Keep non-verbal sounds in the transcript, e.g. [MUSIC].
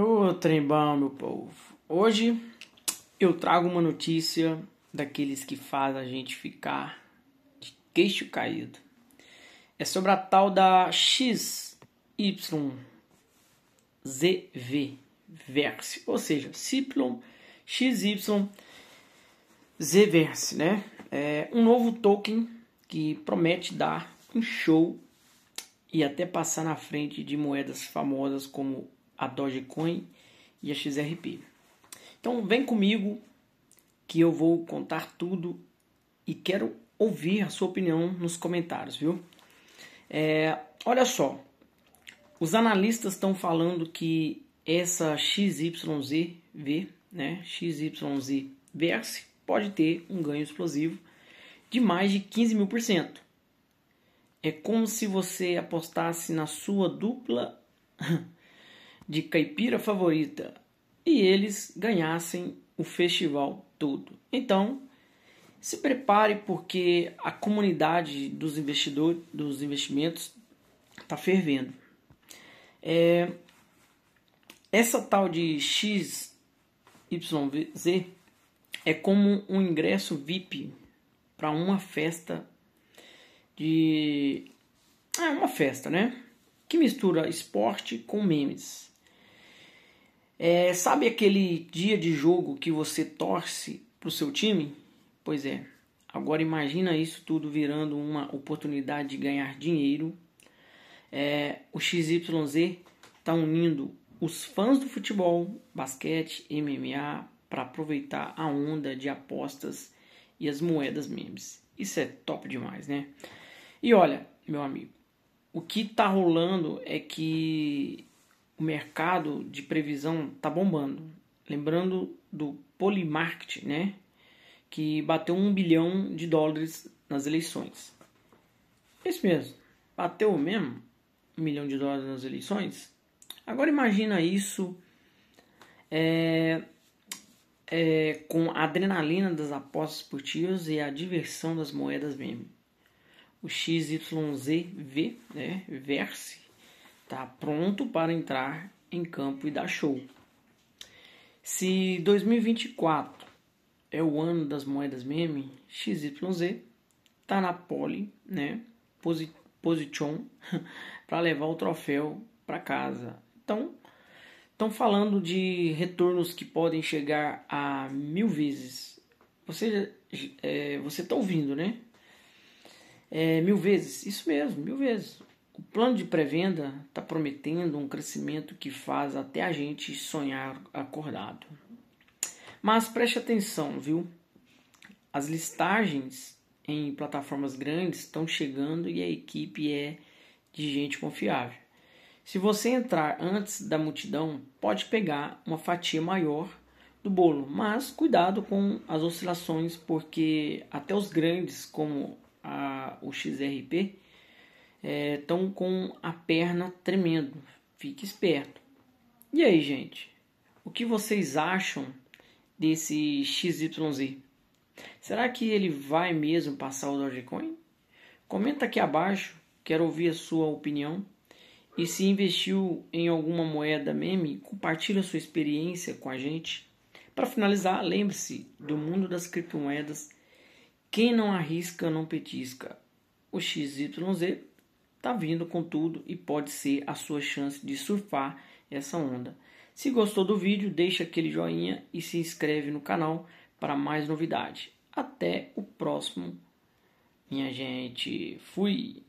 Ô trembão, meu povo. Hoje eu trago uma notícia daqueles que faz a gente ficar de queixo caído. É sobre a tal da XYZV verse, ou seja, Ciplon XYZ verse, né? É um novo token que promete dar um show e até passar na frente de moedas famosas como a Dogecoin e a XRP. Então vem comigo que eu vou contar tudo e quero ouvir a sua opinião nos comentários, viu? É, olha só, os analistas estão falando que essa XYZV, né, XYZVS, pode ter um ganho explosivo de mais de 15 mil por cento. É como se você apostasse na sua dupla [LAUGHS] de caipira favorita e eles ganhassem o festival todo. Então, se prepare porque a comunidade dos investidores, dos investimentos está fervendo. É, essa tal de XYZ é como um ingresso VIP para uma festa de é uma festa, né? Que mistura esporte com memes. É, sabe aquele dia de jogo que você torce para o seu time? Pois é, agora imagina isso tudo virando uma oportunidade de ganhar dinheiro. É, o XYZ está unindo os fãs do futebol, basquete, MMA para aproveitar a onda de apostas e as moedas memes. Isso é top demais, né? E olha, meu amigo, o que tá rolando é que o mercado de previsão tá bombando. Lembrando do Polymarket, né? Que bateu um bilhão de dólares nas eleições. Isso mesmo. Bateu mesmo um milhão de dólares nas eleições. Agora imagina isso é, é, com a adrenalina das apostas esportivas e a diversão das moedas meme. O XYZV, né? Verse Está pronto para entrar em campo e dar show. Se 2024 é o ano das moedas meme, XYZ está na pole, né? Posi position [LAUGHS] para levar o troféu para casa. Então, estão falando de retornos que podem chegar a mil vezes. Você é, você está ouvindo, né? É, mil vezes, isso mesmo, mil vezes. O plano de pré-venda está prometendo um crescimento que faz até a gente sonhar acordado. Mas preste atenção, viu? As listagens em plataformas grandes estão chegando e a equipe é de gente confiável. Se você entrar antes da multidão, pode pegar uma fatia maior do bolo, mas cuidado com as oscilações, porque até os grandes, como a, o XRP, estão é, com a perna tremendo. Fique esperto. E aí, gente? O que vocês acham desse XYZ? Será que ele vai mesmo passar o Dogecoin? Comenta aqui abaixo, quero ouvir a sua opinião. E se investiu em alguma moeda meme, compartilhe a sua experiência com a gente. Para finalizar, lembre-se do mundo das criptomoedas, quem não arrisca não petisca. O XYZ está vindo com tudo e pode ser a sua chance de surfar essa onda. Se gostou do vídeo, deixa aquele joinha e se inscreve no canal para mais novidade. Até o próximo, minha gente. Fui!